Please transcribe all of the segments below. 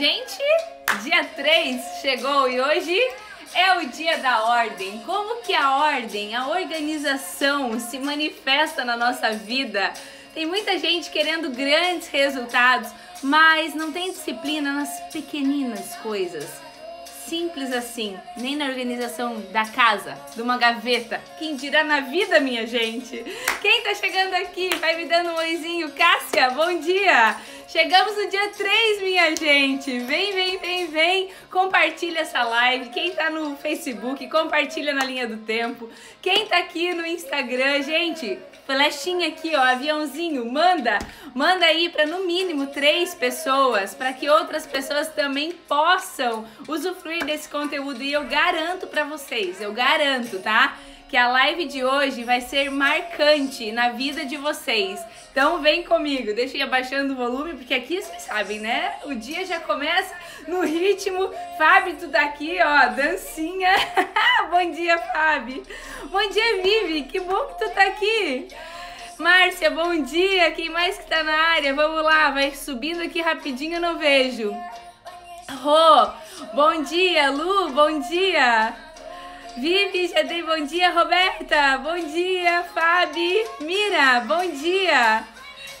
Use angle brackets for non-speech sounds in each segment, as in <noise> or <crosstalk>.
Gente, dia 3 chegou e hoje é o dia da ordem. Como que a ordem, a organização se manifesta na nossa vida? Tem muita gente querendo grandes resultados, mas não tem disciplina nas pequeninas coisas simples assim, nem na organização da casa, de uma gaveta. Quem dirá na vida, minha gente? Quem tá chegando aqui, vai me dando um oizinho. Cássia, bom dia! Chegamos no dia 3, minha gente. Vem, vem, vem, vem. Compartilha essa live. Quem tá no Facebook, compartilha na linha do tempo. Quem tá aqui no Instagram, gente, flechinha aqui, ó, aviãozinho, manda, manda aí para no mínimo três pessoas, para que outras pessoas também possam usufruir desse conteúdo e eu garanto para vocês, eu garanto, tá? que a live de hoje vai ser marcante na vida de vocês. Então vem comigo, deixa eu ir abaixando o volume, porque aqui vocês sabem, né? O dia já começa no ritmo. Fábio, tu tá aqui, ó, dancinha. <laughs> bom dia, Fábio. Bom dia, Vivi, que bom que tu tá aqui. Márcia, bom dia. Quem mais que tá na área? Vamos lá, vai subindo aqui rapidinho, eu não vejo. Rô, bom dia. Lu, bom dia. Vivi, já é dei bom dia, Roberta. Bom dia, Fabi. Mira, bom dia.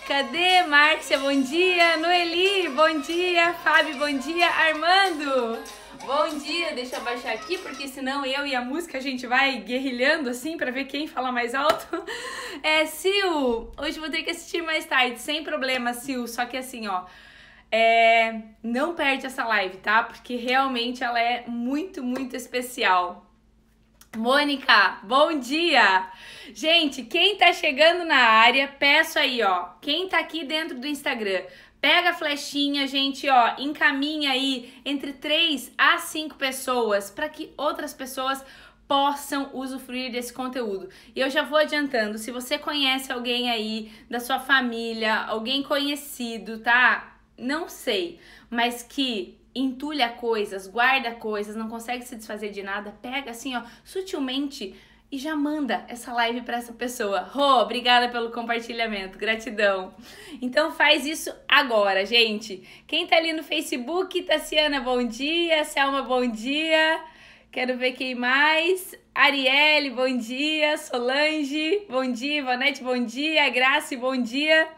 Cadê, Márcia? Bom dia. Noeli, bom dia. Fábio, bom dia. Armando, bom dia. Deixa eu baixar aqui, porque senão eu e a música a gente vai guerrilhando assim para ver quem fala mais alto. <laughs> É, Sil, hoje vou ter que assistir mais tarde, sem problema, Sil. Só que assim, ó. É, não perde essa live, tá? Porque realmente ela é muito, muito especial. Mônica, bom dia! Gente, quem tá chegando na área, peço aí, ó, quem tá aqui dentro do Instagram, pega a flechinha, gente, ó, encaminha aí entre 3 a 5 pessoas para que outras pessoas possam usufruir desse conteúdo. E eu já vou adiantando, se você conhece alguém aí da sua família, alguém conhecido, tá? Não sei, mas que entulha coisas, guarda coisas, não consegue se desfazer de nada, pega assim, ó, sutilmente e já manda essa live para essa pessoa. Rô, oh, obrigada pelo compartilhamento, gratidão. Então faz isso agora, gente. Quem tá ali no Facebook, Tassiana, bom dia. Selma, bom dia. Quero ver quem mais. Arielle, bom dia. Solange, bom dia. Ivanete, bom dia. Grace, bom dia.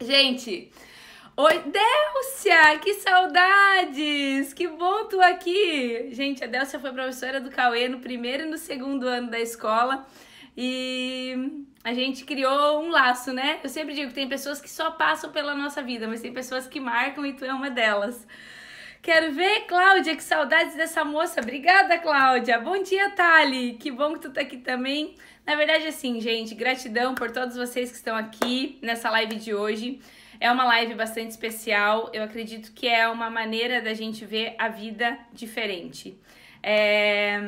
Gente, Oi, Délcia! Que saudades! Que bom tu aqui! Gente, a Délcia foi professora do Cauê no primeiro e no segundo ano da escola e a gente criou um laço, né? Eu sempre digo que tem pessoas que só passam pela nossa vida, mas tem pessoas que marcam e tu é uma delas. Quero ver, Cláudia, que saudades dessa moça. Obrigada, Cláudia. Bom dia, Tali. Que bom que tu tá aqui também. Na verdade, assim, gente, gratidão por todos vocês que estão aqui nessa live de hoje. É uma live bastante especial, eu acredito que é uma maneira da gente ver a vida diferente. É...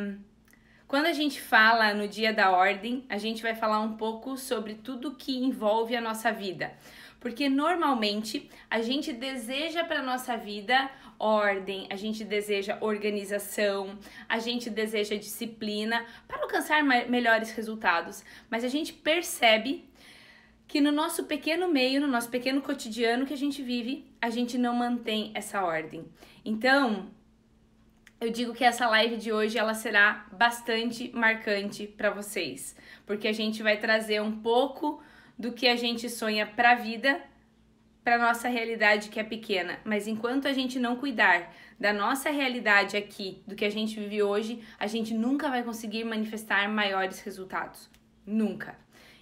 Quando a gente fala no dia da ordem, a gente vai falar um pouco sobre tudo que envolve a nossa vida. Porque normalmente a gente deseja para nossa vida ordem, a gente deseja organização, a gente deseja disciplina para alcançar melhores resultados, mas a gente percebe que no nosso pequeno meio, no nosso pequeno cotidiano que a gente vive, a gente não mantém essa ordem. Então, eu digo que essa live de hoje ela será bastante marcante para vocês, porque a gente vai trazer um pouco do que a gente sonha para a vida, para nossa realidade que é pequena, mas enquanto a gente não cuidar da nossa realidade aqui, do que a gente vive hoje, a gente nunca vai conseguir manifestar maiores resultados. Nunca.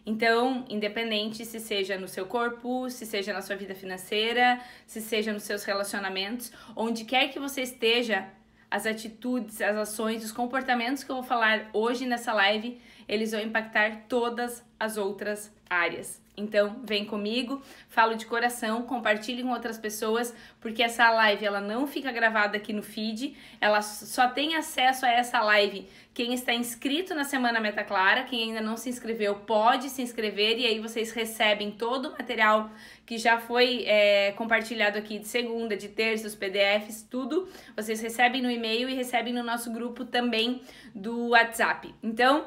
Então, independente se seja no seu corpo, se seja na sua vida financeira, se seja nos seus relacionamentos, onde quer que você esteja, as atitudes, as ações, os comportamentos que eu vou falar hoje nessa live, eles vão impactar todas as outras áreas. Então, vem comigo, falo de coração, compartilhe com outras pessoas, porque essa live ela não fica gravada aqui no feed, ela só tem acesso a essa live quem está inscrito na Semana Meta Clara, quem ainda não se inscreveu pode se inscrever e aí vocês recebem todo o material que já foi é, compartilhado aqui de segunda, de terça, os PDFs, tudo. Vocês recebem no e-mail e recebem no nosso grupo também do WhatsApp. Então,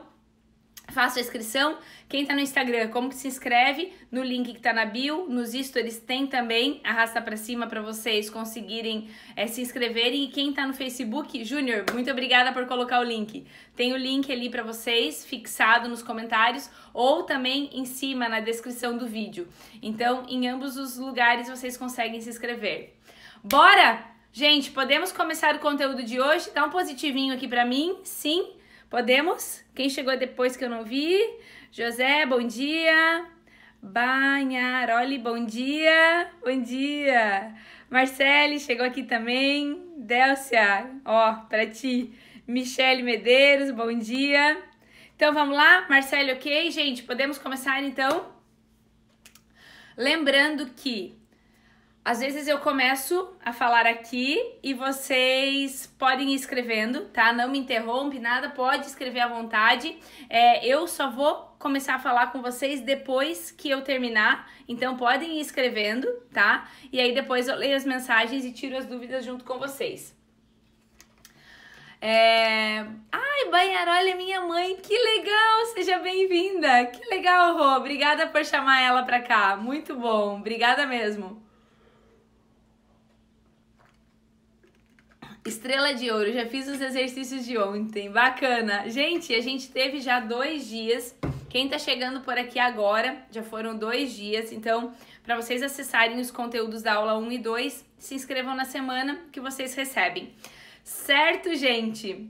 Faço a inscrição. Quem tá no Instagram, como que se inscreve? No link que tá na bio. Nos stories tem também. Arrasta para cima para vocês conseguirem é, se inscreverem. E quem tá no Facebook, Júnior, muito obrigada por colocar o link. Tem o link ali para vocês, fixado nos comentários ou também em cima na descrição do vídeo. Então, em ambos os lugares vocês conseguem se inscrever. Bora! Gente, podemos começar o conteúdo de hoje? Dá um positivinho aqui para mim. Sim. Podemos? Quem chegou depois que eu não vi? José, bom dia. Banharoli, bom dia. Bom dia. Marcele chegou aqui também. Délcia, ó, para ti. Michele Medeiros, bom dia. Então vamos lá, Marcele, ok? Gente, podemos começar então? Lembrando que às vezes eu começo a falar aqui e vocês podem ir escrevendo, tá? Não me interrompe, nada, pode escrever à vontade. É, eu só vou começar a falar com vocês depois que eu terminar, então podem ir escrevendo, tá? E aí depois eu leio as mensagens e tiro as dúvidas junto com vocês. É... Ai, Banhar, olha é minha mãe, que legal, seja bem-vinda. Que legal, Rô, obrigada por chamar ela pra cá, muito bom, obrigada mesmo. Estrela de ouro, já fiz os exercícios de ontem, bacana. Gente, a gente teve já dois dias. Quem tá chegando por aqui agora, já foram dois dias, então para vocês acessarem os conteúdos da aula 1 e 2, se inscrevam na semana que vocês recebem. Certo, gente?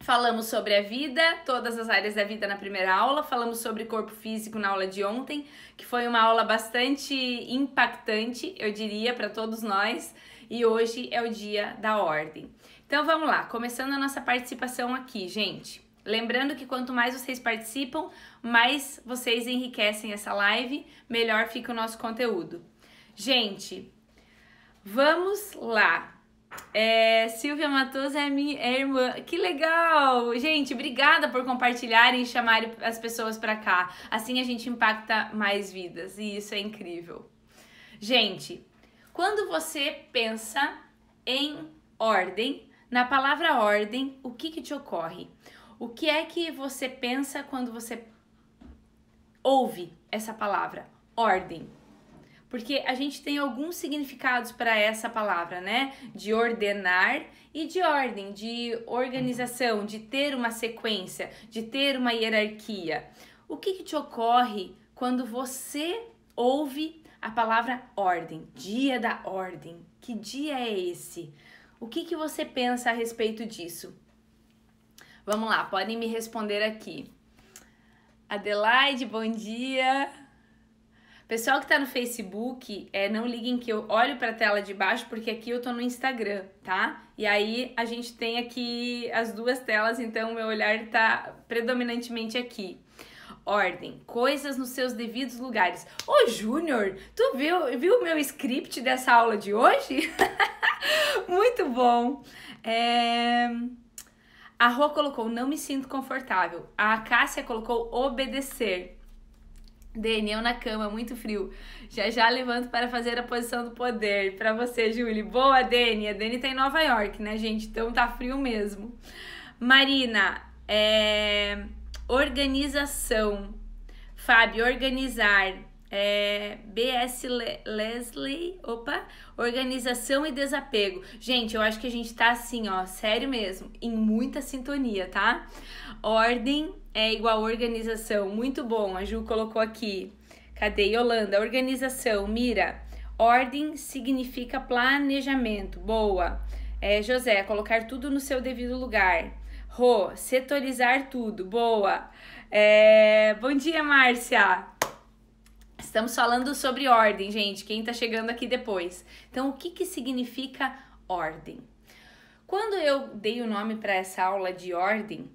Falamos sobre a vida, todas as áreas da vida na primeira aula, falamos sobre corpo físico na aula de ontem, que foi uma aula bastante impactante, eu diria, para todos nós e hoje é o dia da ordem. Então vamos lá, começando a nossa participação aqui, gente. Lembrando que quanto mais vocês participam, mais vocês enriquecem essa live, melhor fica o nosso conteúdo. Gente, vamos lá. É, Silvia Matoso é minha é irmã. Que legal! Gente, obrigada por compartilharem e chamarem as pessoas para cá. Assim a gente impacta mais vidas e isso é incrível. Gente, quando você pensa em ordem, na palavra ordem, o que, que te ocorre? O que é que você pensa quando você ouve essa palavra? Ordem. Porque a gente tem alguns significados para essa palavra, né? De ordenar e de ordem, de organização, de ter uma sequência, de ter uma hierarquia. O que, que te ocorre quando você ouve a palavra ordem, dia da ordem. Que dia é esse? O que, que você pensa a respeito disso? Vamos lá, podem me responder aqui. Adelaide, bom dia. Pessoal que tá no Facebook, é, não liguem que eu olho para a tela de baixo, porque aqui eu tô no Instagram, tá? E aí a gente tem aqui as duas telas, então meu olhar tá predominantemente aqui ordem, coisas nos seus devidos lugares. Ô Júnior, tu viu, viu o meu script dessa aula de hoje? <laughs> Muito bom! É... A Rô colocou não me sinto confortável. A Cássia colocou obedecer. Daniel na cama, muito frio. Já já levanto para fazer a posição do poder. Para você, Julie. Boa, Dani. A Dani tá em Nova York, né, gente? Então tá frio mesmo. Marina, é... Organização. Fábio, organizar. É, BS Le Leslie, opa, organização e desapego. Gente, eu acho que a gente tá assim, ó, sério mesmo, em muita sintonia, tá? Ordem é igual organização, muito bom, a Ju colocou aqui. Cadê? Yolanda, organização, mira. Ordem significa planejamento, boa. É, José, colocar tudo no seu devido lugar. Rô, setorizar tudo. Boa. É... Bom dia, Márcia. Estamos falando sobre ordem, gente. Quem está chegando aqui depois. Então, o que, que significa ordem? Quando eu dei o nome para essa aula de ordem,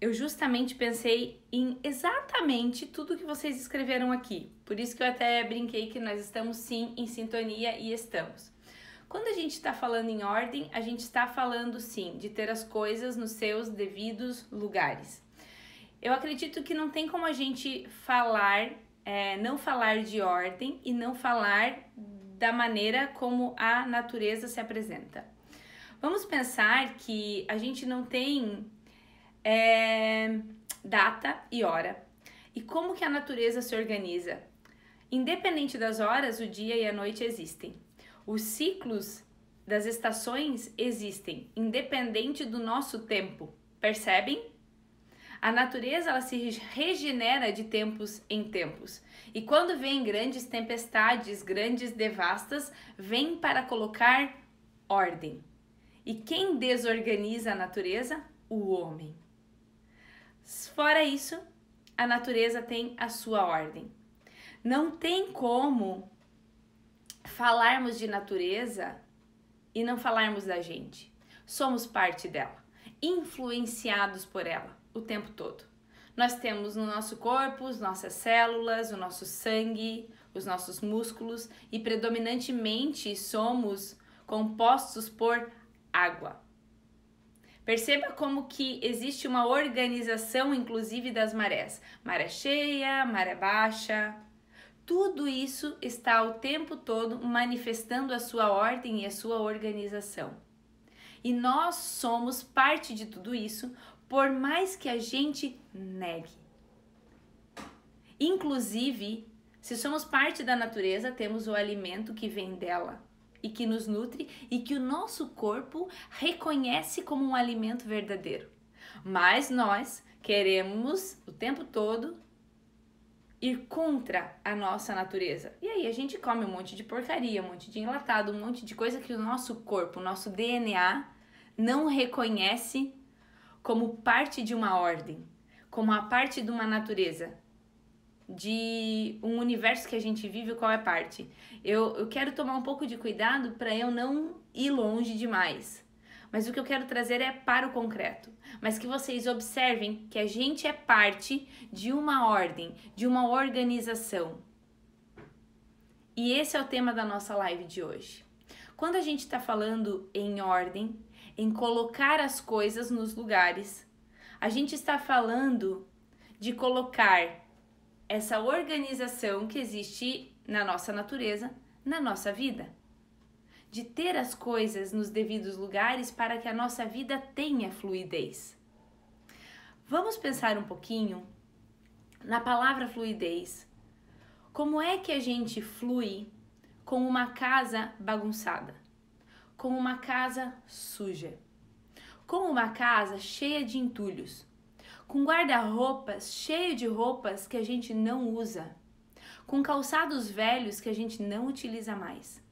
eu justamente pensei em exatamente tudo que vocês escreveram aqui. Por isso que eu até brinquei que nós estamos sim em sintonia e estamos. Quando a gente está falando em ordem, a gente está falando sim de ter as coisas nos seus devidos lugares. Eu acredito que não tem como a gente falar, é, não falar de ordem e não falar da maneira como a natureza se apresenta. Vamos pensar que a gente não tem é, data e hora. E como que a natureza se organiza? Independente das horas, o dia e a noite existem. Os ciclos das estações existem, independente do nosso tempo. Percebem? A natureza ela se regenera de tempos em tempos. E quando vem grandes tempestades, grandes devastas, vem para colocar ordem. E quem desorganiza a natureza? O homem. Fora isso, a natureza tem a sua ordem. Não tem como falarmos de natureza e não falarmos da gente. Somos parte dela, influenciados por ela o tempo todo. Nós temos no nosso corpo as nossas células, o nosso sangue, os nossos músculos e predominantemente somos compostos por água. Perceba como que existe uma organização, inclusive das marés: maré cheia, maré baixa, tudo isso está o tempo todo manifestando a sua ordem e a sua organização. E nós somos parte de tudo isso, por mais que a gente negue. Inclusive, se somos parte da natureza, temos o alimento que vem dela e que nos nutre e que o nosso corpo reconhece como um alimento verdadeiro. Mas nós queremos o tempo todo ir contra a nossa natureza. E aí a gente come um monte de porcaria, um monte de enlatado, um monte de coisa que o nosso corpo, o nosso DNA não reconhece como parte de uma ordem, como a parte de uma natureza, de um universo que a gente vive, qual é parte. Eu, eu quero tomar um pouco de cuidado para eu não ir longe demais mas o que eu quero trazer é para o concreto. Mas que vocês observem que a gente é parte de uma ordem, de uma organização. E esse é o tema da nossa live de hoje. Quando a gente está falando em ordem, em colocar as coisas nos lugares, a gente está falando de colocar essa organização que existe na nossa natureza, na nossa vida de ter as coisas nos devidos lugares para que a nossa vida tenha fluidez. Vamos pensar um pouquinho na palavra fluidez. Como é que a gente flui com uma casa bagunçada? Com uma casa suja? Com uma casa cheia de entulhos? Com guarda-roupas cheio de roupas que a gente não usa? Com calçados velhos que a gente não utiliza mais?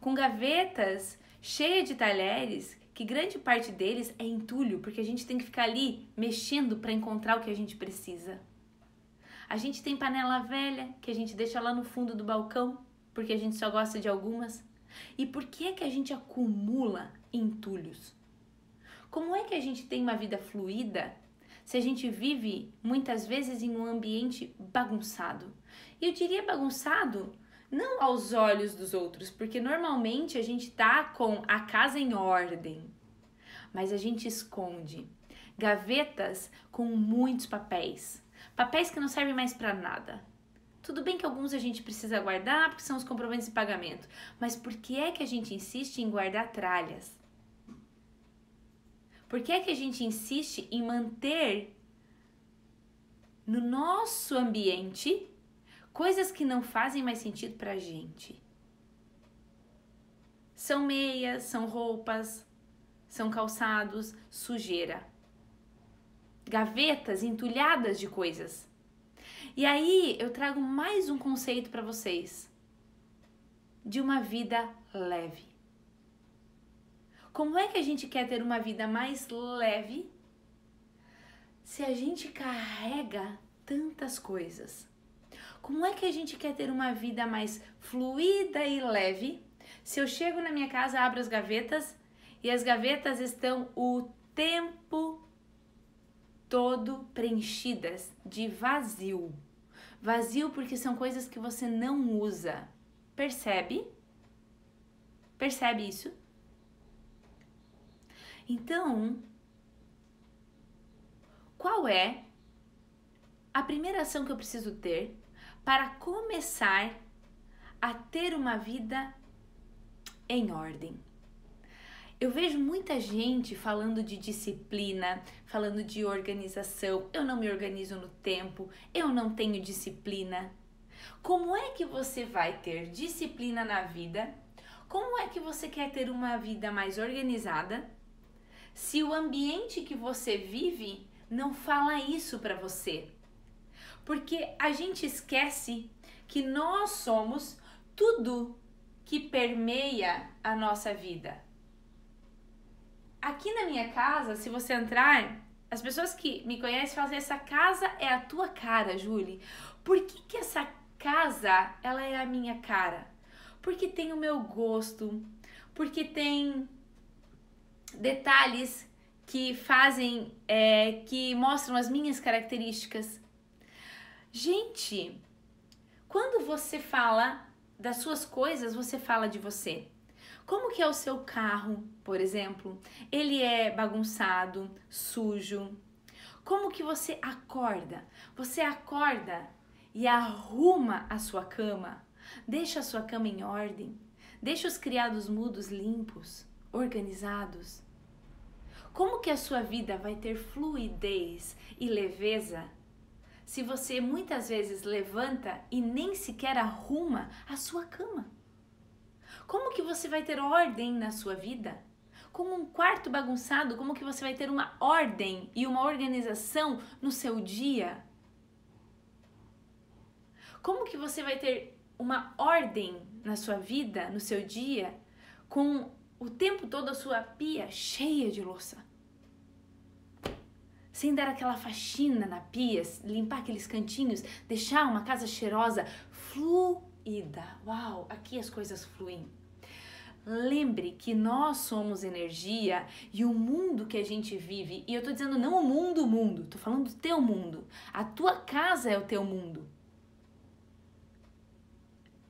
com gavetas cheias de talheres, que grande parte deles é entulho, porque a gente tem que ficar ali mexendo para encontrar o que a gente precisa. A gente tem panela velha que a gente deixa lá no fundo do balcão, porque a gente só gosta de algumas. E por que é que a gente acumula entulhos? Como é que a gente tem uma vida fluida se a gente vive muitas vezes em um ambiente bagunçado? E eu diria bagunçado não aos olhos dos outros, porque normalmente a gente tá com a casa em ordem, mas a gente esconde gavetas com muitos papéis, papéis que não servem mais para nada. Tudo bem que alguns a gente precisa guardar porque são os comprovantes de pagamento, mas por que é que a gente insiste em guardar tralhas? Por que é que a gente insiste em manter no nosso ambiente coisas que não fazem mais sentido pra gente. São meias, são roupas, são calçados, sujeira. Gavetas entulhadas de coisas. E aí eu trago mais um conceito para vocês de uma vida leve. Como é que a gente quer ter uma vida mais leve se a gente carrega tantas coisas? Como é que a gente quer ter uma vida mais fluida e leve? Se eu chego na minha casa, abro as gavetas e as gavetas estão o tempo todo preenchidas de vazio. Vazio porque são coisas que você não usa. Percebe? Percebe isso? Então, qual é a primeira ação que eu preciso ter para começar a ter uma vida em ordem. Eu vejo muita gente falando de disciplina, falando de organização. Eu não me organizo no tempo, eu não tenho disciplina. Como é que você vai ter disciplina na vida? Como é que você quer ter uma vida mais organizada se o ambiente que você vive não fala isso para você? porque a gente esquece que nós somos tudo que permeia a nossa vida. Aqui na minha casa, se você entrar, as pessoas que me conhecem falam assim, essa casa é a tua cara, Julie. Por que, que essa casa, ela é a minha cara? Porque tem o meu gosto, porque tem detalhes que fazem, é, que mostram as minhas características, Gente, quando você fala das suas coisas, você fala de você. Como que é o seu carro, por exemplo? Ele é bagunçado, sujo. Como que você acorda? Você acorda e arruma a sua cama. Deixa a sua cama em ordem. Deixa os criados mudos limpos, organizados. Como que a sua vida vai ter fluidez e leveza se você muitas vezes levanta e nem sequer arruma a sua cama? Como que você vai ter ordem na sua vida? Com um quarto bagunçado, como que você vai ter uma ordem e uma organização no seu dia? Como que você vai ter uma ordem na sua vida, no seu dia, com o tempo todo a sua pia cheia de louça, sem dar aquela faxina na pia, limpar aqueles cantinhos, deixar uma casa cheirosa, fluida. Uau, aqui as coisas fluem. Lembre que nós somos energia e o mundo que a gente vive, e eu tô dizendo não o mundo, o mundo, tô falando do teu mundo. A tua casa é o teu mundo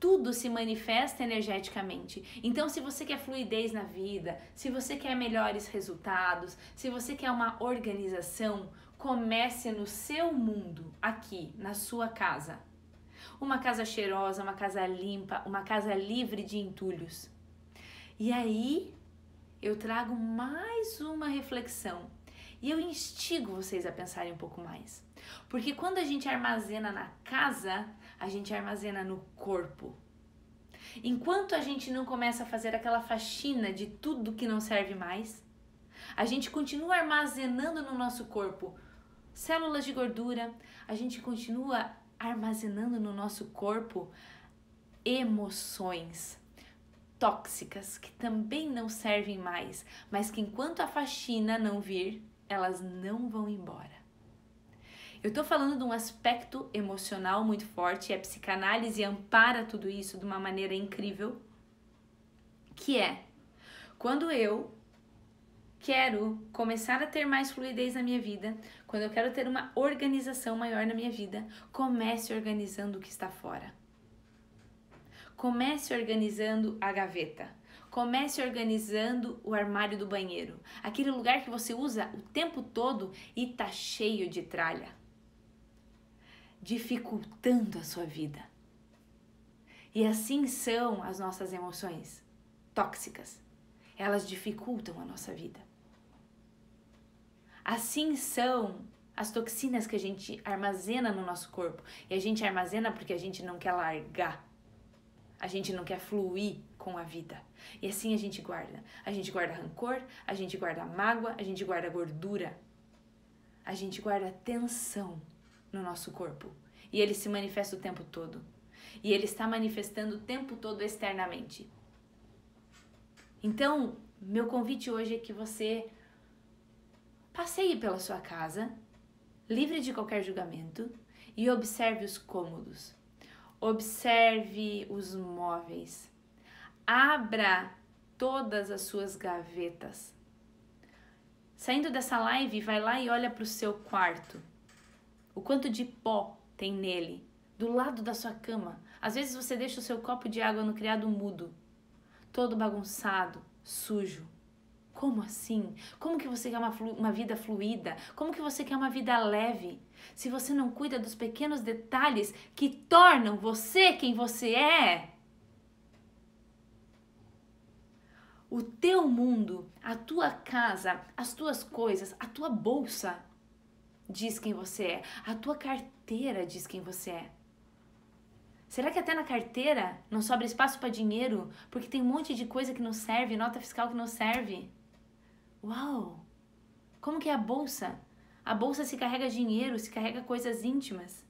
tudo se manifesta energeticamente. Então, se você quer fluidez na vida, se você quer melhores resultados, se você quer uma organização, comece no seu mundo, aqui, na sua casa. Uma casa cheirosa, uma casa limpa, uma casa livre de entulhos. E aí, eu trago mais uma reflexão e eu instigo vocês a pensarem um pouco mais. Porque quando a gente armazena na casa, a gente armazena no corpo. Enquanto a gente não começa a fazer aquela faxina de tudo que não serve mais, a gente continua armazenando no nosso corpo células de gordura, a gente continua armazenando no nosso corpo emoções tóxicas que também não servem mais, mas que enquanto a faxina não vir, elas não vão embora. Eu estou falando de um aspecto emocional muito forte, é a psicanálise ampara tudo isso de uma maneira incrível, que é quando eu quero começar a ter mais fluidez na minha vida, quando eu quero ter uma organização maior na minha vida, comece organizando o que está fora. Comece organizando a gaveta. Comece organizando o armário do banheiro, aquele lugar que você usa o tempo todo e tá cheio de tralha dificultando a sua vida. E assim são as nossas emoções tóxicas. Elas dificultam a nossa vida. Assim são as toxinas que a gente armazena no nosso corpo. E a gente armazena porque a gente não quer largar. A gente não quer fluir com a vida. E assim a gente guarda. A gente guarda rancor, a gente guarda mágoa, a gente guarda gordura. A gente guarda tensão no nosso corpo. E ele se manifesta o tempo todo. E ele está manifestando o tempo todo externamente. Então, meu convite hoje é que você passeie pela sua casa, livre de qualquer julgamento, e observe os cômodos. Observe os móveis. Abra todas as suas gavetas. Saindo dessa live, vai lá e olha para o seu quarto o quanto de pó tem nele, do lado da sua cama. Às vezes você deixa o seu copo de água no criado mudo, todo bagunçado, sujo. Como assim? Como que você quer uma, uma, vida fluida? Como que você quer uma vida leve? Se você não cuida dos pequenos detalhes que tornam você quem você é. O teu mundo, a tua casa, as tuas coisas, a tua bolsa diz quem você é. A tua carteira diz quem você é. Será que até na carteira não sobra espaço para dinheiro porque tem um monte de coisa que não serve, nota fiscal que não serve? Uau! Como que é a bolsa? A bolsa se carrega dinheiro, se carrega coisas íntimas.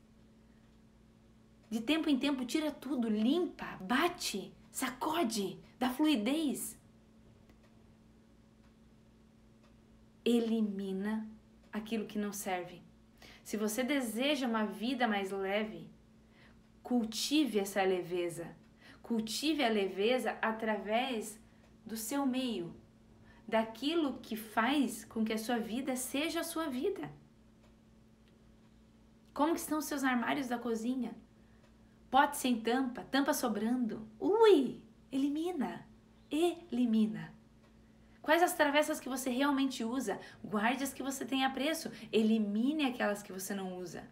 De tempo em tempo tira tudo, limpa, bate, sacode, dá fluidez. Elimina aquilo que não serve. Se você deseja uma vida mais leve, cultive essa leveza. Cultive a leveza através do seu meio, daquilo que faz com que a sua vida seja a sua vida. Como que estão os seus armários da cozinha? Pote sem tampa, tampa sobrando. Ui, elimina. Elimina. Quais as travessas que você realmente usa? Guarde as que você tem a preço. Elimine aquelas que você não usa.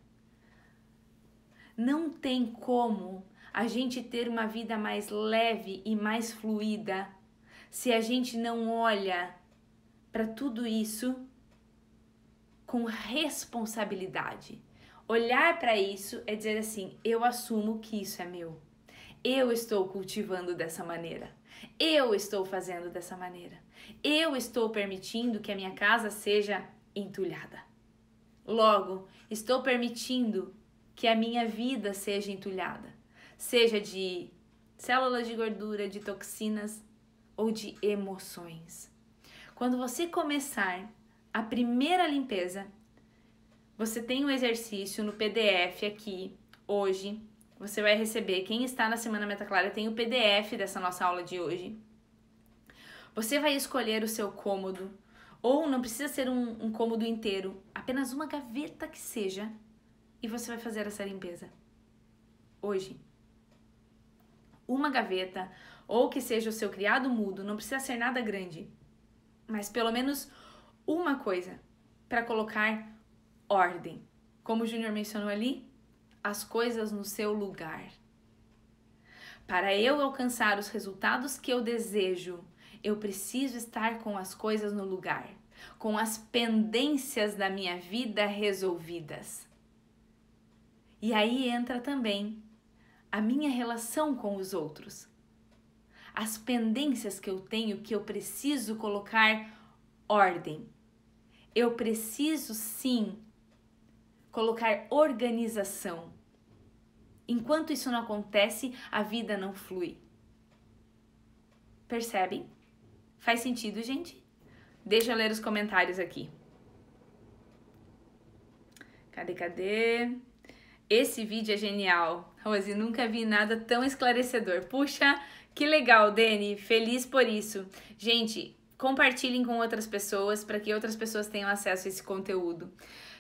Não tem como a gente ter uma vida mais leve e mais fluida se a gente não olha para tudo isso com responsabilidade. Olhar para isso é dizer assim: eu assumo que isso é meu. Eu estou cultivando dessa maneira. Eu estou fazendo dessa maneira. Eu estou permitindo que a minha casa seja entulhada. Logo, estou permitindo que a minha vida seja entulhada, seja de células de gordura, de toxinas ou de emoções. Quando você começar a primeira limpeza, você tem um exercício no PDF aqui hoje. Você vai receber. Quem está na Semana Meta Clara tem o PDF dessa nossa aula de hoje. Você vai escolher o seu cômodo, ou não precisa ser um, um cômodo inteiro, apenas uma gaveta que seja, e você vai fazer essa limpeza. Hoje. Uma gaveta, ou que seja o seu criado mudo, não precisa ser nada grande, mas pelo menos uma coisa para colocar ordem. Como o Júnior mencionou ali, as coisas no seu lugar. Para eu alcançar os resultados que eu desejo eu preciso estar com as coisas no lugar, com as pendências da minha vida resolvidas. E aí entra também a minha relação com os outros. As pendências que eu tenho que eu preciso colocar ordem. Eu preciso sim colocar organização. Enquanto isso não acontece, a vida não flui. Percebem? Faz sentido, gente? Deixa eu ler os comentários aqui. Cadê, cadê? Esse vídeo é genial. Rose, nunca vi nada tão esclarecedor. Puxa, que legal, Dani. Feliz por isso. Gente, compartilhem com outras pessoas para que outras pessoas tenham acesso a esse conteúdo.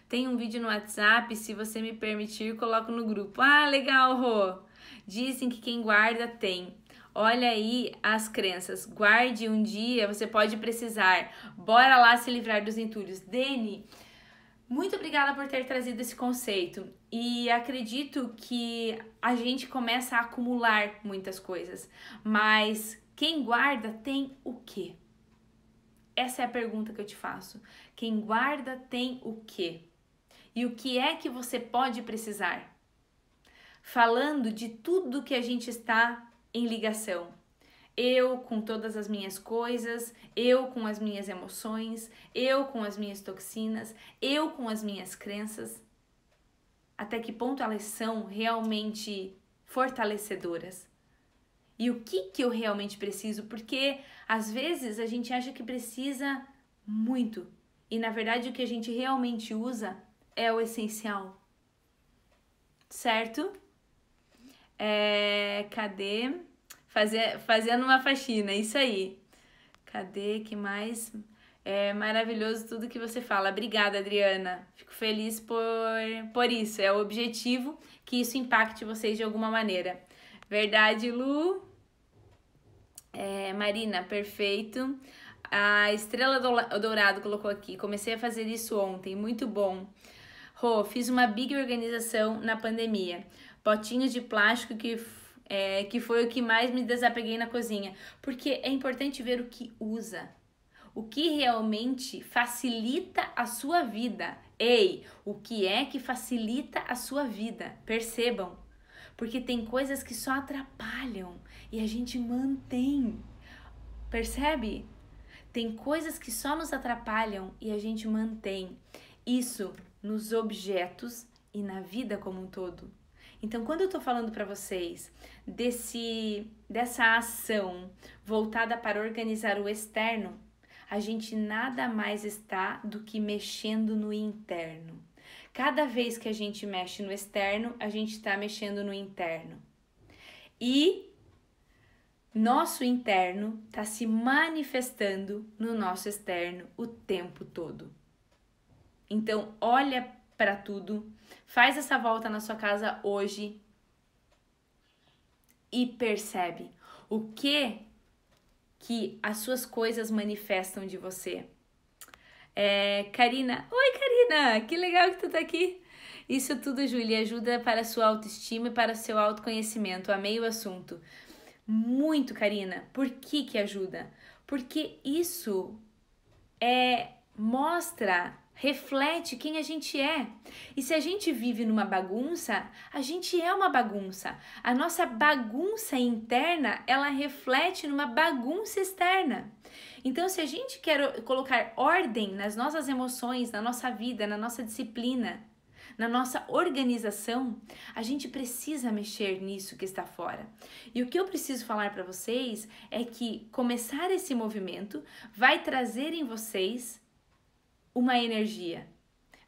Tem um vídeo no WhatsApp, se você me permitir, coloco no grupo. Ah, legal, Rô. Dizem que quem guarda tem. Olha aí as crenças. Guarde um dia, você pode precisar. Bora lá se livrar dos entulhos. Dene, muito obrigada por ter trazido esse conceito. E acredito que a gente começa a acumular muitas coisas, mas quem guarda tem o quê? Essa é a pergunta que eu te faço. Quem guarda tem o quê? E o que é que você pode precisar? Falando de tudo que a gente está em ligação. Eu com todas as minhas coisas, eu com as minhas emoções, eu com as minhas toxinas, eu com as minhas crenças. Até que ponto elas são realmente fortalecedoras? E o que, que eu realmente preciso? Porque às vezes a gente acha que precisa muito e na verdade o que a gente realmente usa é o essencial, certo? É, cadê? Fazer, fazendo uma faxina, é isso aí. Cadê que mais? É maravilhoso tudo que você fala. Obrigada, Adriana. Fico feliz por, por isso. É o objetivo que isso impacte vocês de alguma maneira. Verdade, Lu? É, Marina, perfeito. A Estrela Dourado colocou aqui. Comecei a fazer isso ontem, muito bom. Rô, fiz uma big organização na pandemia. Potinhos de plástico que é, que foi o que mais me desapeguei na cozinha. Porque é importante ver o que usa, o que realmente facilita a sua vida. Ei, o que é que facilita a sua vida? Percebam, porque tem coisas que só atrapalham e a gente mantém. Percebe? Tem coisas que só nos atrapalham e a gente mantém. Isso nos objetos e na vida como um todo. Então, quando eu estou falando para vocês desse dessa ação voltada para organizar o externo, a gente nada mais está do que mexendo no interno. Cada vez que a gente mexe no externo, a gente está mexendo no interno. E nosso interno está se manifestando no nosso externo o tempo todo. Então, olha para tudo. Faz essa volta na sua casa hoje e percebe o que que as suas coisas manifestam de você. É, Karina, oi Karina, que legal que tu tá aqui. Isso tudo, Júlia, ajuda para a sua autoestima e para o seu autoconhecimento. Amei o assunto. Muito, Karina. Por que que ajuda? Porque isso é mostra reflete quem a gente é. E se a gente vive numa bagunça, a gente é uma bagunça. A nossa bagunça interna, ela reflete numa bagunça externa. Então, se a gente quer colocar ordem nas nossas emoções, na nossa vida, na nossa disciplina, na nossa organização, a gente precisa mexer nisso que está fora. E o que eu preciso falar para vocês é que começar esse movimento vai trazer em vocês uma energia,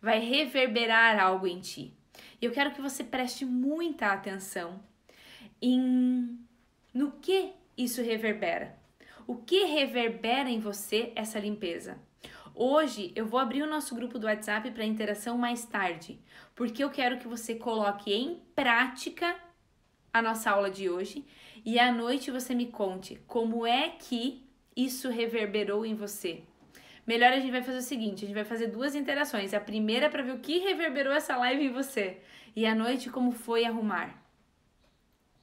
vai reverberar algo em ti. E eu quero que você preste muita atenção em no que isso reverbera. O que reverbera em você essa limpeza? Hoje eu vou abrir o nosso grupo do WhatsApp para interação mais tarde, porque eu quero que você coloque em prática a nossa aula de hoje e à noite você me conte como é que isso reverberou em você. Melhor a gente vai fazer o seguinte: a gente vai fazer duas interações. A primeira é para ver o que reverberou essa live em você. E à noite, como foi arrumar?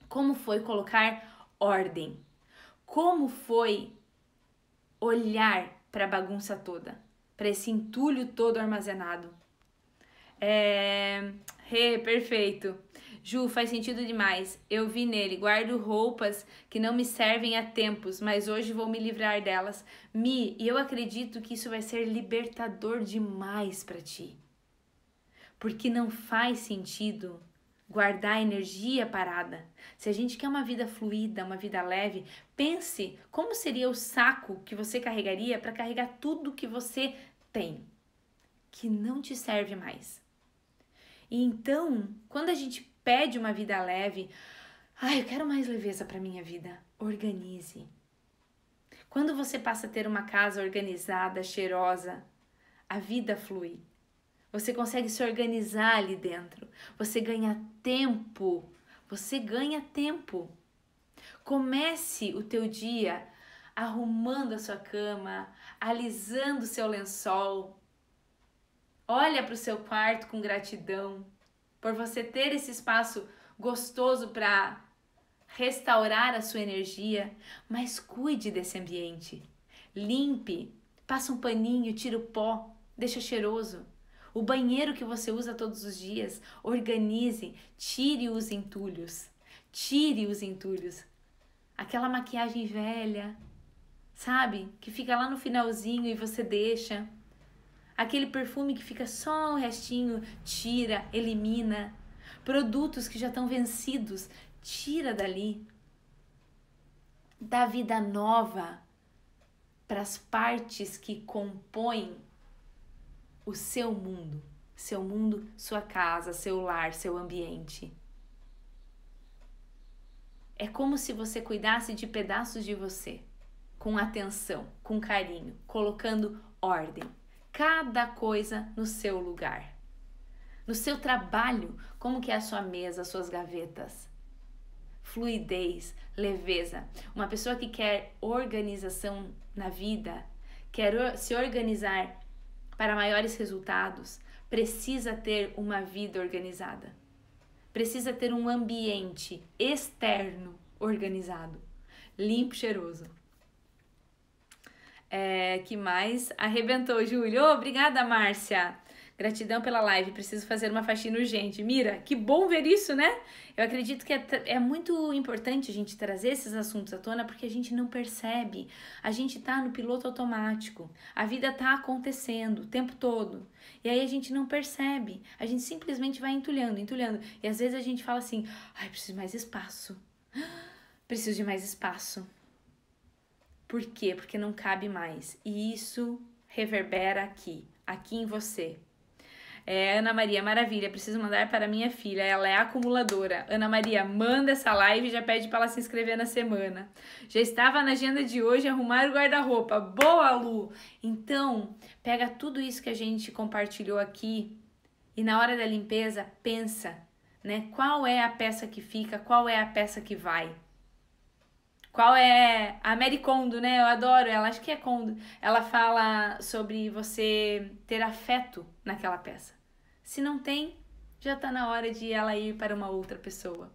Como foi colocar ordem? Como foi olhar para a bagunça toda? Para esse entulho todo armazenado? É. hey, perfeito. Ju, faz sentido demais. Eu vi nele, guardo roupas que não me servem há tempos, mas hoje vou me livrar delas. Mi, e eu acredito que isso vai ser libertador demais para ti. Porque não faz sentido guardar energia parada. Se a gente quer uma vida fluida, uma vida leve, pense como seria o saco que você carregaria para carregar tudo que você tem que não te serve mais. E então, quando a gente pede uma vida leve. Ai, eu quero mais leveza para minha vida. Organize. Quando você passa a ter uma casa organizada, cheirosa, a vida flui. Você consegue se organizar ali dentro. Você ganha tempo. Você ganha tempo. Comece o teu dia arrumando a sua cama, alisando o seu lençol. Olha para o seu quarto com gratidão por você ter esse espaço gostoso para restaurar a sua energia, mas cuide desse ambiente. Limpe, passa um paninho, tira o pó, deixa cheiroso. O banheiro que você usa todos os dias, organize, tire os entulhos. Tire os entulhos. Aquela maquiagem velha, sabe? Que fica lá no finalzinho e você deixa. Aquele perfume que fica só um restinho, tira, elimina. Produtos que já estão vencidos, tira dali. Dá vida nova para as partes que compõem o seu mundo, seu mundo, sua casa, seu lar, seu ambiente. É como se você cuidasse de pedaços de você, com atenção, com carinho, colocando ordem cada coisa no seu lugar. No seu trabalho, como que é a sua mesa, suas gavetas? Fluidez, leveza. Uma pessoa que quer organização na vida, quer se organizar para maiores resultados, precisa ter uma vida organizada. Precisa ter um ambiente externo organizado, limpo, cheiroso é, que mais arrebentou, Júlio. Oh, obrigada, Márcia. Gratidão pela live. Preciso fazer uma faxina urgente. Mira, que bom ver isso, né? Eu acredito que é, é, muito importante a gente trazer esses assuntos à tona porque a gente não percebe. A gente tá no piloto automático. A vida tá acontecendo o tempo todo. E aí a gente não percebe. A gente simplesmente vai entulhando, entulhando. E às vezes a gente fala assim: ai, preciso de mais espaço. <gasps> Preciso de mais espaço. Por quê? Porque não cabe mais. E isso reverbera aqui, aqui em você. É, Ana Maria, maravilha, preciso mandar para minha filha, ela é acumuladora. Ana Maria, manda essa live e já pede para ela se inscrever na semana. Já estava na agenda de hoje arrumar o guarda-roupa. Boa, Lu! Então, pega tudo isso que a gente compartilhou aqui e na hora da limpeza, pensa, né? Qual é a peça que fica, qual é a peça que vai? Qual é. A Mary Kondo, né? Eu adoro ela, acho que é Kondo. Ela fala sobre você ter afeto naquela peça. Se não tem, já tá na hora de ela ir para uma outra pessoa.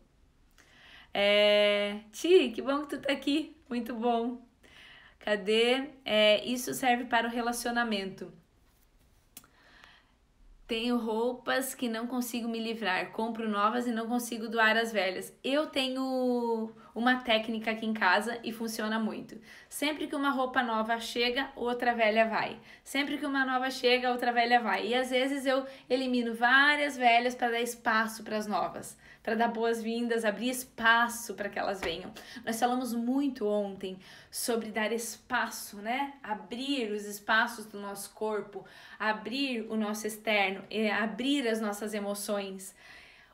É... Ti, que bom que tu tá aqui. Muito bom. Cadê? É, isso serve para o relacionamento. Tenho roupas que não consigo me livrar. Compro novas e não consigo doar as velhas. Eu tenho uma técnica aqui em casa e funciona muito. Sempre que uma roupa nova chega, outra velha vai. Sempre que uma nova chega, outra velha vai. E às vezes eu elimino várias velhas para dar espaço para as novas, para dar boas-vindas, abrir espaço para que elas venham. Nós falamos muito ontem sobre dar espaço, né? Abrir os espaços do nosso corpo, abrir o nosso externo, eh, abrir as nossas emoções.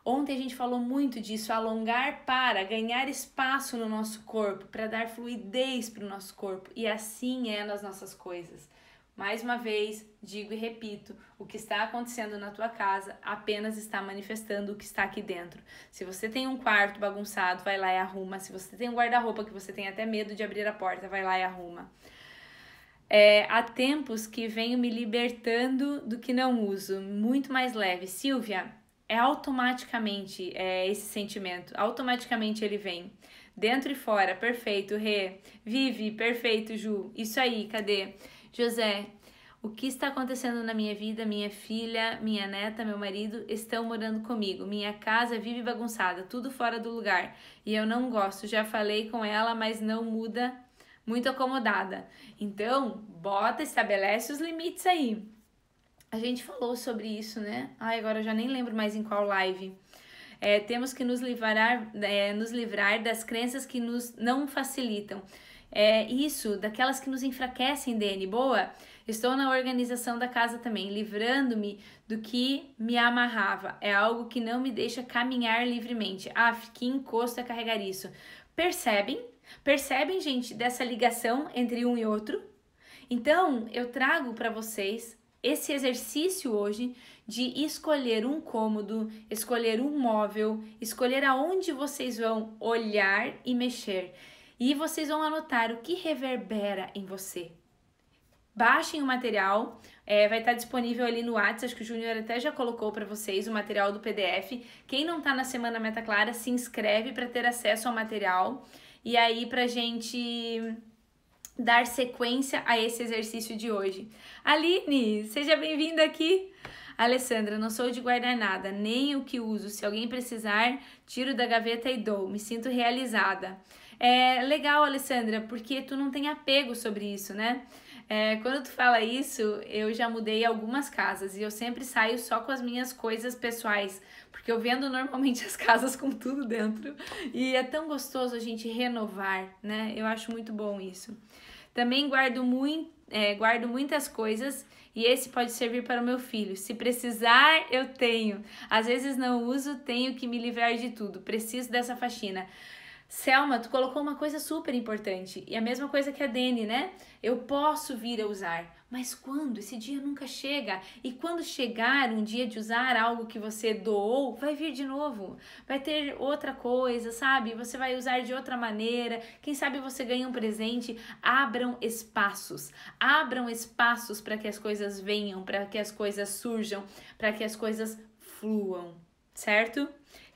Ontem a gente falou muito disso, alongar para ganhar espaço no nosso corpo, para dar fluidez para o nosso corpo. E assim é nas nossas coisas. Mais uma vez, digo e repito: o que está acontecendo na tua casa apenas está manifestando o que está aqui dentro. Se você tem um quarto bagunçado, vai lá e arruma. Se você tem um guarda-roupa que você tem até medo de abrir a porta, vai lá e arruma. É, há tempos que venho me libertando do que não uso, muito mais leve. Silvia, é automaticamente é, esse sentimento, automaticamente ele vem. Dentro e fora, perfeito, Rê. Vive, perfeito, Ju. Isso aí, cadê? José, o que está acontecendo na minha vida? Minha filha, minha neta, meu marido estão morando comigo. Minha casa vive bagunçada, tudo fora do lugar. E eu não gosto. Já falei com ela, mas não muda. Muito acomodada. Então, bota, estabelece os limites aí. A gente falou sobre isso, né? Ai, agora eu já nem lembro mais em qual live. É, temos que nos livrar, é, nos livrar das crenças que nos não facilitam. É isso, daquelas que nos enfraquecem, Dene. Boa? Estou na organização da casa também, livrando-me do que me amarrava. É algo que não me deixa caminhar livremente. Ah, que encosto a carregar isso. Percebem? Percebem, gente, dessa ligação entre um e outro? Então, eu trago para vocês esse exercício hoje de escolher um cômodo, escolher um móvel, escolher aonde vocês vão olhar e mexer. E vocês vão anotar o que reverbera em você. Baixem o material, é, vai estar disponível ali no WhatsApp, acho que o Júnior até já colocou para vocês o material do PDF. Quem não está na Semana Meta Clara, se inscreve para ter acesso ao material. E aí, para gente dar sequência a esse exercício de hoje. Aline, seja bem-vinda aqui. Alessandra, não sou de guardar nada, nem o que uso. Se alguém precisar, tiro da gaveta e dou. Me sinto realizada. É legal, Alessandra, porque tu não tem apego sobre isso, né? É, quando tu fala isso, eu já mudei algumas casas e eu sempre saio só com as minhas coisas pessoais, porque eu vendo normalmente as casas com tudo dentro e é tão gostoso a gente renovar, né? Eu acho muito bom isso. Também guardo, muito, é, guardo muitas coisas e esse pode servir para o meu filho. Se precisar, eu tenho. Às vezes não uso, tenho que me livrar de tudo. Preciso dessa faxina. Selma, tu colocou uma coisa super importante e a mesma coisa que a Dani, né? Eu posso vir a usar, mas quando? Esse dia nunca chega. E quando chegar um dia de usar algo que você doou, vai vir de novo. Vai ter outra coisa, sabe? Você vai usar de outra maneira. Quem sabe você ganha um presente. Abram espaços. Abram espaços para que as coisas venham, para que as coisas surjam, para que as coisas fluam, certo?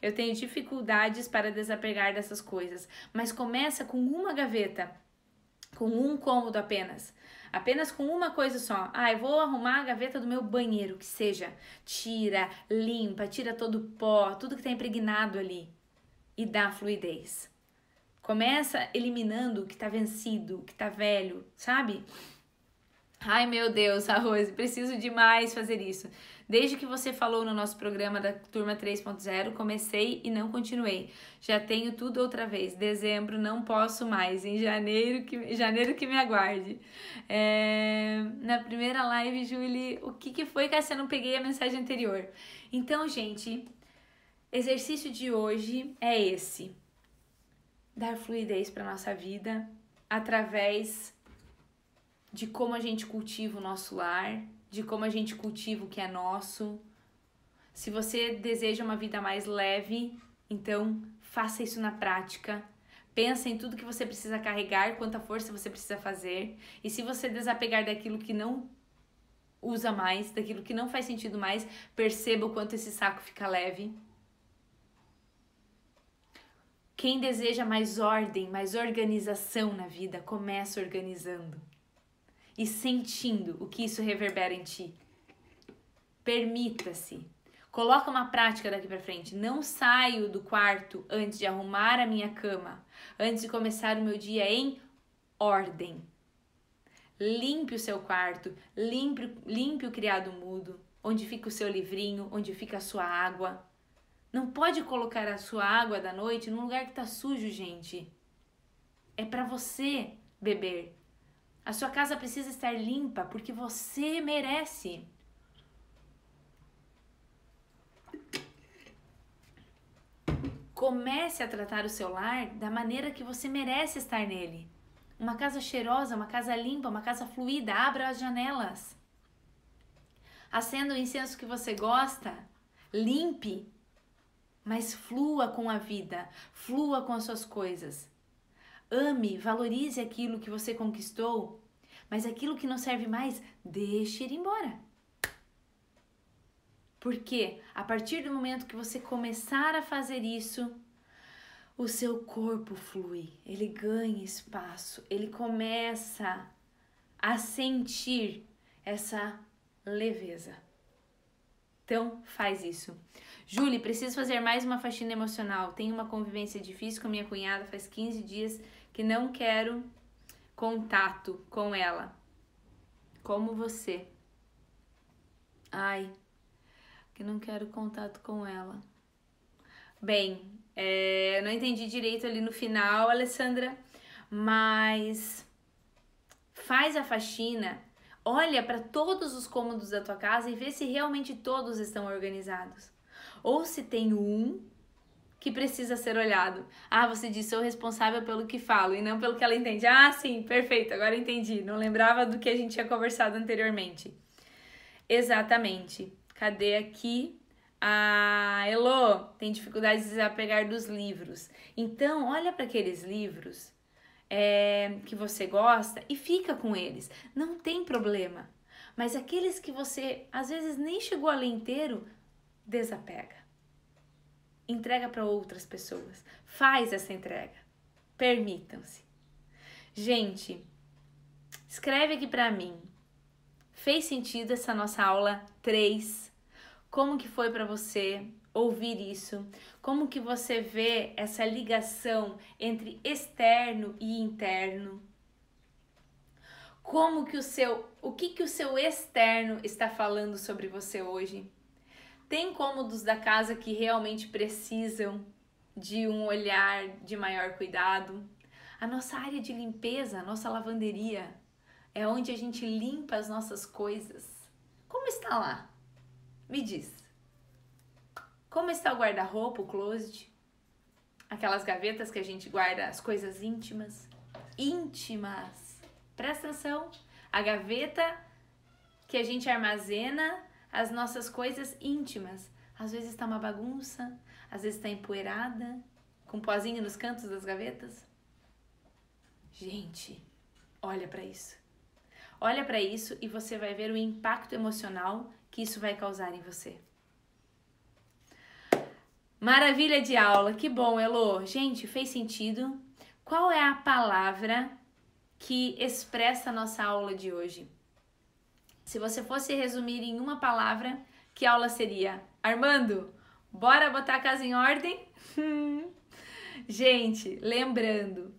Eu tenho dificuldades para desapegar dessas coisas, mas começa com uma gaveta, com um cômodo apenas. Apenas com uma coisa só. Ah, eu vou arrumar a gaveta do meu banheiro, que seja. Tira, limpa, tira todo o pó, tudo que está impregnado ali e dá fluidez. Começa eliminando o que está vencido, o que está velho, sabe? Ai meu Deus, Rose, preciso demais fazer isso. Desde que você falou no nosso programa da turma 3.0, comecei e não continuei. Já tenho tudo outra vez. Dezembro não posso mais. Em janeiro que, janeiro que me aguarde. É, na primeira live, Julie, o que, que foi, que você não peguei a mensagem anterior. Então, gente, exercício de hoje é esse: dar fluidez para nossa vida através de como a gente cultiva o nosso lar, de como a gente cultiva o que é nosso. Se você deseja uma vida mais leve, então faça isso na prática. Pensa em tudo que você precisa carregar, quanta força você precisa fazer. E se você desapegar daquilo que não usa mais, daquilo que não faz sentido mais, perceba o quanto esse saco fica leve. Quem deseja mais ordem, mais organização na vida, começa organizando e sentindo o que isso reverbera em ti. Permita-se. Coloca uma prática daqui para frente. Não saio do quarto antes de arrumar a minha cama, antes de começar o meu dia em ordem. Limpe o seu quarto, limpe, limpe o criado mudo, onde fica o seu livrinho, onde fica a sua água. Não pode colocar a sua água da noite num lugar que está sujo, gente. É para você beber. A sua casa precisa estar limpa porque você merece. Comece a tratar o seu lar da maneira que você merece estar nele. Uma casa cheirosa, uma casa limpa, uma casa fluida, abra as janelas. Acenda o incenso que você gosta, limpe, mas flua com a vida, flua com as suas coisas. Ame, valorize aquilo que você conquistou, mas aquilo que não serve mais, deixe ir embora. Porque a partir do momento que você começar a fazer isso, o seu corpo flui, ele ganha espaço, ele começa a sentir essa leveza. Então, faz isso. Julie, preciso fazer mais uma faxina emocional. Tenho uma convivência difícil com minha cunhada faz 15 dias que não quero contato com ela. Como você. Ai, que não quero contato com ela. Bem, é, eu não entendi direito ali no final, Alessandra, mas faz a faxina, olha para todos os cômodos da tua casa e vê se realmente todos estão organizados. Ou se tem um que precisa ser olhado. Ah, você disse, sou responsável pelo que falo e não pelo que ela entende. Ah, sim, perfeito, agora entendi. Não lembrava do que a gente tinha conversado anteriormente. Exatamente. Cadê aqui? Ah, Elo, tem dificuldade de se desapegar dos livros. Então, olha para aqueles livros é, que você gosta e fica com eles. Não tem problema. Mas aqueles que você às vezes nem chegou a ler inteiro, desapega entrega para outras pessoas. Faz essa entrega. Permitam-se. Gente, escreve aqui para mim. Fez sentido essa nossa aula 3? Como que foi para você ouvir isso? Como que você vê essa ligação entre externo e interno? Como que o seu, o que que o seu externo está falando sobre você hoje? Tem cômodos da casa que realmente precisam de um olhar de maior cuidado. A nossa área de limpeza, a nossa lavanderia, é onde a gente limpa as nossas coisas. Como está lá? Me diz. Como está o guarda-roupa, o closet? Aquelas gavetas que a gente guarda as coisas íntimas. Íntimas. Presta atenção. A gaveta que a gente armazena as nossas coisas íntimas. Às vezes está uma bagunça, às vezes está empoeirada, com pozinho nos cantos das gavetas. Gente, olha para isso. Olha para isso e você vai ver o impacto emocional que isso vai causar em você. Maravilha de aula, que bom, Elo. Gente, fez sentido? Qual é a palavra que expressa a nossa aula de hoje? Se você fosse resumir em uma palavra, que aula seria? Armando, bora botar a casa em ordem? <laughs> Gente, lembrando,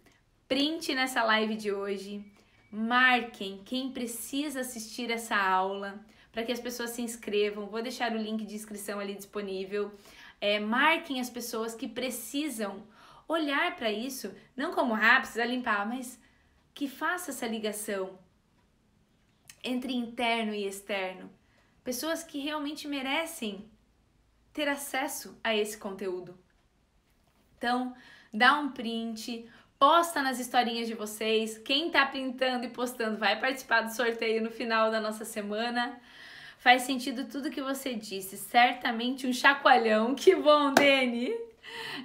print nessa live de hoje, marquem quem precisa assistir essa aula para que as pessoas se inscrevam. Vou deixar o link de inscrição ali disponível. É, marquem as pessoas que precisam olhar para isso, não como ah, precisa limpar, mas que faça essa ligação, entre interno e externo. Pessoas que realmente merecem ter acesso a esse conteúdo. Então, dá um print, posta nas historinhas de vocês. Quem está printando e postando vai participar do sorteio no final da nossa semana. Faz sentido tudo que você disse, certamente um chacoalhão. Que bom, Dene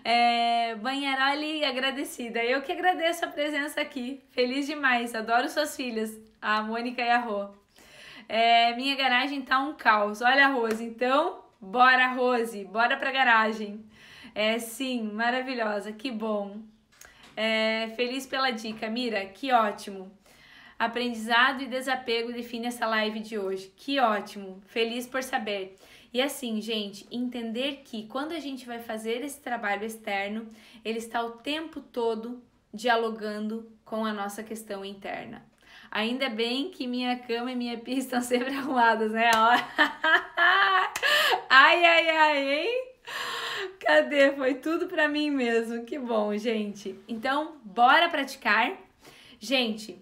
é, ali agradecida. Eu que agradeço a presença aqui. Feliz demais. Adoro suas filhas, a Mônica e a Rô. É, minha garagem tá um caos. Olha, Rose, então, bora, Rose, bora pra garagem. É, sim, maravilhosa, que bom. É, feliz pela dica, Mira, que ótimo. Aprendizado e desapego define essa live de hoje. Que ótimo, feliz por saber. E assim, gente, entender que quando a gente vai fazer esse trabalho externo, ele está o tempo todo dialogando com a nossa questão interna. Ainda bem que minha cama e minha pia <laughs> estão sempre arrumadas, né? <laughs> ai, ai, ai, hein? Cadê? Foi tudo para mim mesmo. Que bom, gente. Então, bora praticar. Gente,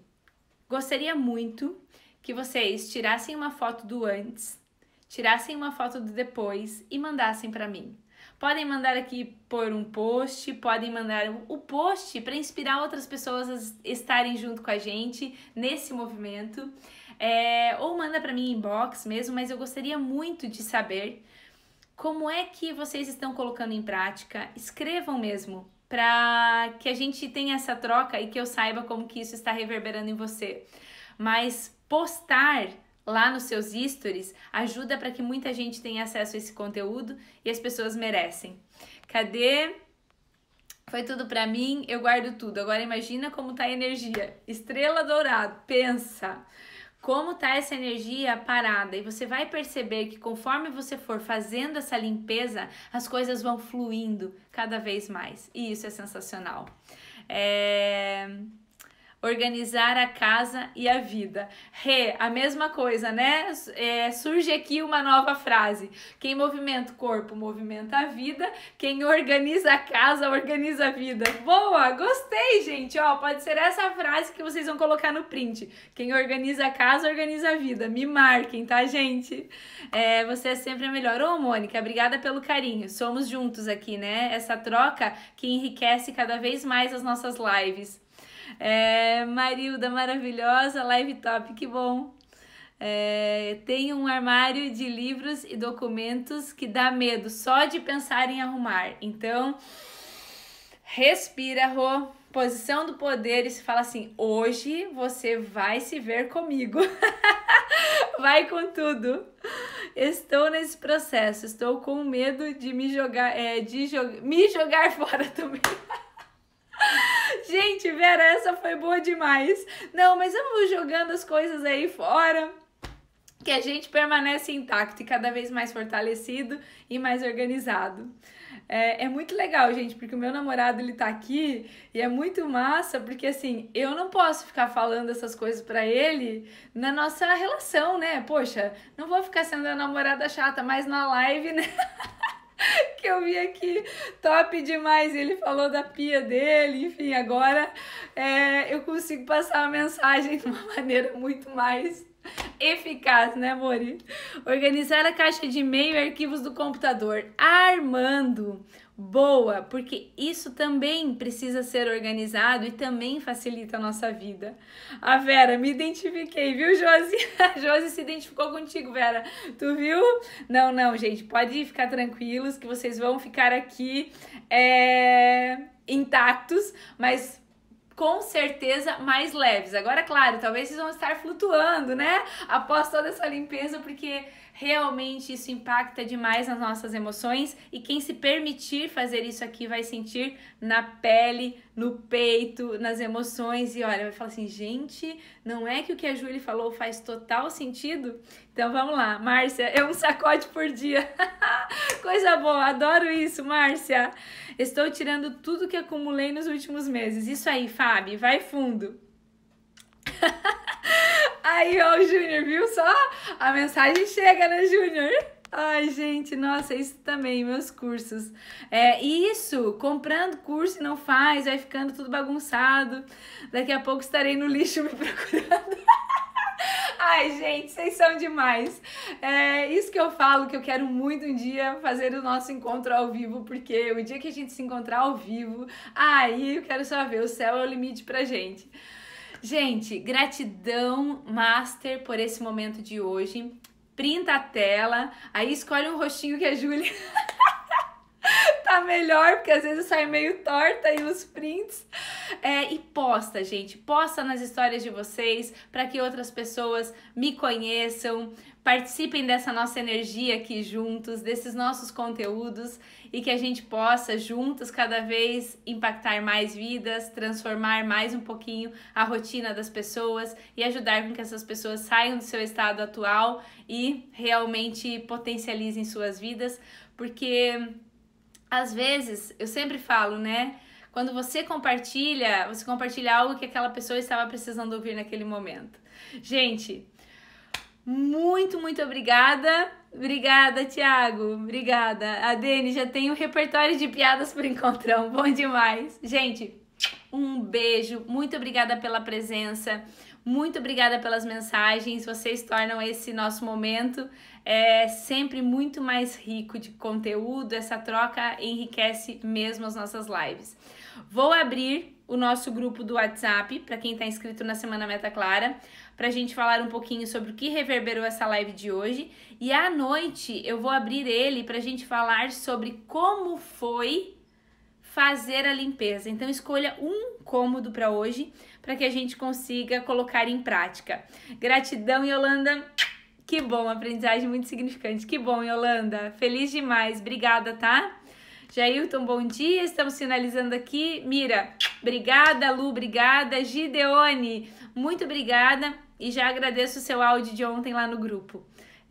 gostaria muito que vocês tirassem uma foto do antes tirassem uma foto do depois e mandassem para mim. Podem mandar aqui por um post, podem mandar o post para inspirar outras pessoas a estarem junto com a gente nesse movimento. É, ou manda para mim inbox mesmo, mas eu gostaria muito de saber como é que vocês estão colocando em prática. Escrevam mesmo para que a gente tenha essa troca e que eu saiba como que isso está reverberando em você. Mas postar lá nos seus stories ajuda para que muita gente tenha acesso a esse conteúdo e as pessoas merecem. Cadê? Foi tudo para mim, eu guardo tudo. Agora imagina como tá a energia. Estrela dourada, pensa. Como tá essa energia parada e você vai perceber que conforme você for fazendo essa limpeza, as coisas vão fluindo cada vez mais. E isso é sensacional. É organizar a casa e a vida. Re, a mesma coisa, né? É, surge aqui uma nova frase. Quem movimenta o corpo, movimenta a vida. Quem organiza a casa, organiza a vida. Boa! Gostei, gente! Ó, pode ser essa frase que vocês vão colocar no print. Quem organiza a casa, organiza a vida. Me marquem, tá, gente? É, você é sempre a melhor. Ô, Mônica, obrigada pelo carinho. Somos juntos aqui, né? Essa troca que enriquece cada vez mais as nossas lives. É, Marilda, maravilhosa, live top, que bom. É, tem um armário de livros e documentos que dá medo só de pensar em arrumar. Então, respira, Rô. Posição do poder e se fala assim: hoje você vai se ver comigo. <laughs> vai com tudo. Estou nesse processo, estou com medo de me jogar, é, de jo me jogar <laughs> fora também. <laughs> Gente, Vera, essa foi boa demais. Não, mas vamos jogando as coisas aí fora. Que a gente permanece intacto e cada vez mais fortalecido e mais organizado. É, é, muito legal, gente, porque o meu namorado ele tá aqui e é muito massa, porque assim, eu não posso ficar falando essas coisas para ele na nossa relação, né? Poxa, não vou ficar sendo a namorada chata, mas na live, né? <laughs> <laughs> que eu vi aqui, top demais. Ele falou da pia dele, enfim, agora é, eu consigo passar a mensagem <laughs> de uma maneira muito mais eficaz, né, Mori? Organizar a caixa de e-mail e arquivos do computador. Armando boa, porque isso também precisa ser organizado e também facilita a nossa vida. A Vera, me identifiquei, viu, Josi? A <laughs> Josi se identificou contigo, Vera. Tu viu? Não, não, gente, pode ficar tranquilos que vocês vão ficar aqui é, intactos, mas com certeza mais leves. Agora, claro, talvez vocês vão estar flutuando, né? Após toda essa limpeza, porque realmente isso impacta demais nas nossas emoções e quem se permitir fazer isso aqui vai sentir na pele, no peito, nas emoções e olha, vai falar assim, gente, não é que o que a Júlia falou faz total sentido? Então vamos lá, Márcia, é um sacode por dia. <laughs> Coisa boa, adoro isso, Márcia. Estou tirando tudo que acumulei nos últimos meses. Isso aí, Fábio, vai fundo. <laughs> Aí, ó, o Júnior, viu só? A mensagem chega, né, Júnior? Ai, gente, nossa, é isso também, meus cursos. É isso, comprando curso e não faz, vai ficando tudo bagunçado. Daqui a pouco estarei no lixo me <laughs> procurando. Ai, gente, vocês são demais. É isso que eu falo, que eu quero muito um dia fazer o nosso encontro ao vivo, porque o dia que a gente se encontrar ao vivo, aí eu quero só ver, o céu é o limite pra gente. Gente, gratidão, Master, por esse momento de hoje. Printa a tela, aí escolhe um rostinho que a Júlia. <laughs> <laughs> tá melhor, porque às vezes sai meio torta e os prints. É, e posta, gente, posta nas histórias de vocês para que outras pessoas me conheçam, participem dessa nossa energia aqui juntos, desses nossos conteúdos e que a gente possa juntos cada vez impactar mais vidas, transformar mais um pouquinho a rotina das pessoas e ajudar com que essas pessoas saiam do seu estado atual e realmente potencializem suas vidas, porque às vezes, eu sempre falo, né? Quando você compartilha, você compartilha algo que aquela pessoa estava precisando ouvir naquele momento. Gente, muito, muito obrigada. Obrigada, Tiago. Obrigada. A Dani já tem um repertório de piadas por <laughs> encontrão. Bom demais. Gente, um beijo, muito obrigada pela presença, muito obrigada pelas mensagens, vocês tornam esse nosso momento é, sempre muito mais rico de conteúdo, essa troca enriquece mesmo as nossas lives. Vou abrir o nosso grupo do WhatsApp para quem está inscrito na Semana Meta Clara, para a gente falar um pouquinho sobre o que reverberou essa live de hoje. E à noite eu vou abrir ele para a gente falar sobre como foi fazer a limpeza. Então escolha um cômodo para hoje para que a gente consiga colocar em prática. Gratidão, Yolanda. Que bom, aprendizagem muito significante. Que bom, Yolanda. Feliz demais. Obrigada, tá? Jailton, bom dia. Estamos finalizando aqui. Mira, obrigada, Lu, obrigada. Gideone, muito obrigada. E já agradeço o seu áudio de ontem lá no grupo.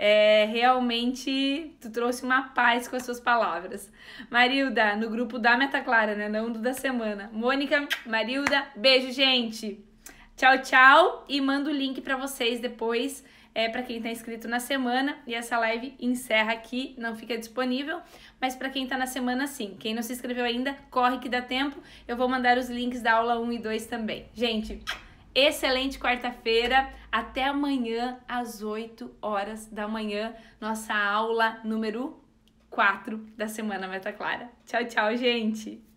É, realmente, tu trouxe uma paz com as suas palavras. Marilda, no grupo da Meta Clara, né? Não do da semana. Mônica, Marilda, beijo, gente. Tchau, tchau. E mando o link para vocês depois é, para quem está inscrito na semana. E essa live encerra aqui, não fica disponível, mas para quem está na semana, sim. Quem não se inscreveu ainda, corre que dá tempo. Eu vou mandar os links da aula 1 e 2 também. Gente, excelente quarta-feira. Até amanhã às 8 horas da manhã, nossa aula número 4 da semana Meta Clara. Tchau, tchau, gente.